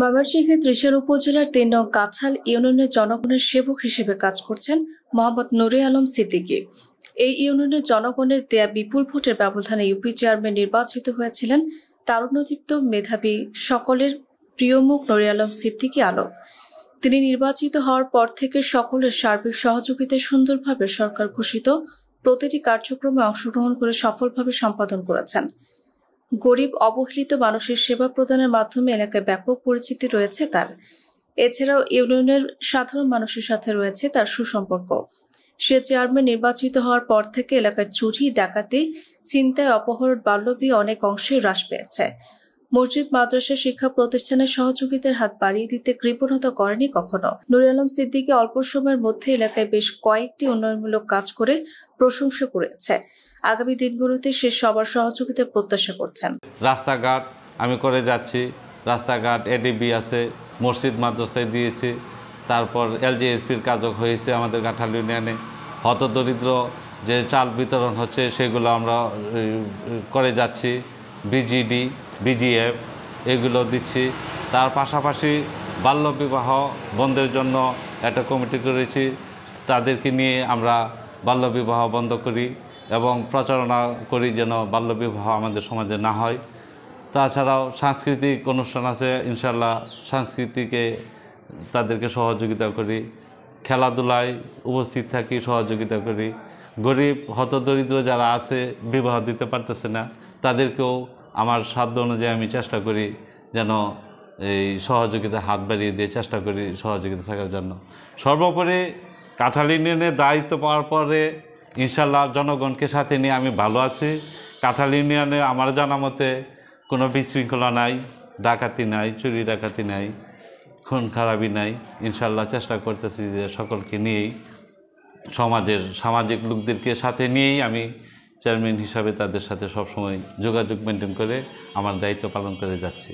ময়মনসিংহের ত্রিশের উপজেলার তিন নং কাছাল ইউনিয়নের জনগণের সেবক হিসেবে কাজ করছেন মোহাম্মদ নুরে আলম সিদ্দিকী এই ইউনিয়নের জনগণের দেয়া বিপুল ভোটের ব্যবধানে ইউপি চেয়ারম্যান নির্বাচিত হয়েছিলেন তারুণ্যদীপ্ত মেধাবী সকলের প্রিয়মুখ নুরে আলম সিদ্দিকী আলম তিনি নির্বাচিত হওয়ার পর থেকে সকলের সার্বিক সহযোগিতায় সুন্দরভাবে সরকার ঘোষিত প্রতিটি কার্যক্রমে অংশগ্রহণ করে সফলভাবে সম্পাদন করেছেন গরিব অবহেলিত মানুষের সেবা প্রদানের মাধ্যমে এলাকায় ব্যাপক পরিচিতি রয়েছে তার এছাড়াও ইউনিয়নের সাধারণ মানুষের সাথে রয়েছে তার সুসম্পর্ক সে চেয়ারম্যান নির্বাচিত হওয়ার পর থেকে এলাকায় চুরি ডাকাতি চিন্তায় অপহরণ বাল্যবী অনেক অংশে হ্রাস পেয়েছে মসজিদ মাদ্রাসা শিক্ষা প্রতিষ্ঠানের সহযোগিতার হাত বাড়িয়ে দিতে কৃপণতা করেনি কখনো নুর আলম সিদ্দিকি অল্প সময়ের মধ্যে এলাকায় বেশ কয়েকটি উন্নয়নমূলক কাজ করে প্রশংসা করেছে আগামী দিনগুলোতে সে সবার সহযোগিতা প্রত্যাশা করছেন রাস্তাঘাট আমি করে যাচ্ছি রাস্তাঘাট এডিবি আছে মসজিদ মাদ্রাসায় দিয়েছি তারপর এলজিএসপির কাজও হয়েছে আমাদের গাঁঠাল ইউনিয়নে হতদরিদ্র যে চাল বিতরণ হচ্ছে সেগুলো আমরা করে যাচ্ছি বিজিডি বিজিএফ এগুলো দিচ্ছি তার পাশাপাশি বাল্যবিবাহ বন্ধের জন্য একটা কমিটি করেছি তাদেরকে নিয়ে আমরা বাল্যবিবাহ বন্ধ করি এবং প্রচারণা করি যেন বাল্যবিবাহ আমাদের সমাজে না হয় তাছাড়াও সাংস্কৃতিক অনুষ্ঠান আছে ইনশাল্লাহ সাংস্কৃতিকে তাদেরকে সহযোগিতা করি খেলাধুলায় উপস্থিত থাকি সহযোগিতা করি গরিব হতদরিদ্র যারা আছে বিবাহ দিতে পারতেছে না তাদেরকেও আমার সাধ্য অনুযায়ী আমি চেষ্টা করি যেন এই সহযোগিতা হাত বাড়িয়ে দিয়ে চেষ্টা করি সহযোগিতা থাকার জন্য সর্বোপরি কাঁঠাল ইউনিয়নের দায়িত্ব পাওয়ার পরে ইনশাল্লাহ জনগণকে সাথে নিয়ে আমি ভালো আছি কাঁঠাল ইউনিয়নে আমার জানা মতে কোনো বিশৃঙ্খলা নাই ডাকাতি নাই চুরি ডাকাতি নাই খুন খারাপই নাই ইনশাল্লাহ চেষ্টা করতেছি যে সকলকে নিয়েই সমাজের সামাজিক লোকদেরকে সাথে নিয়েই আমি চেয়ারম্যান হিসাবে তাদের সাথে সবসময় যোগাযোগ মেনটেন করে আমার দায়িত্ব পালন করে যাচ্ছি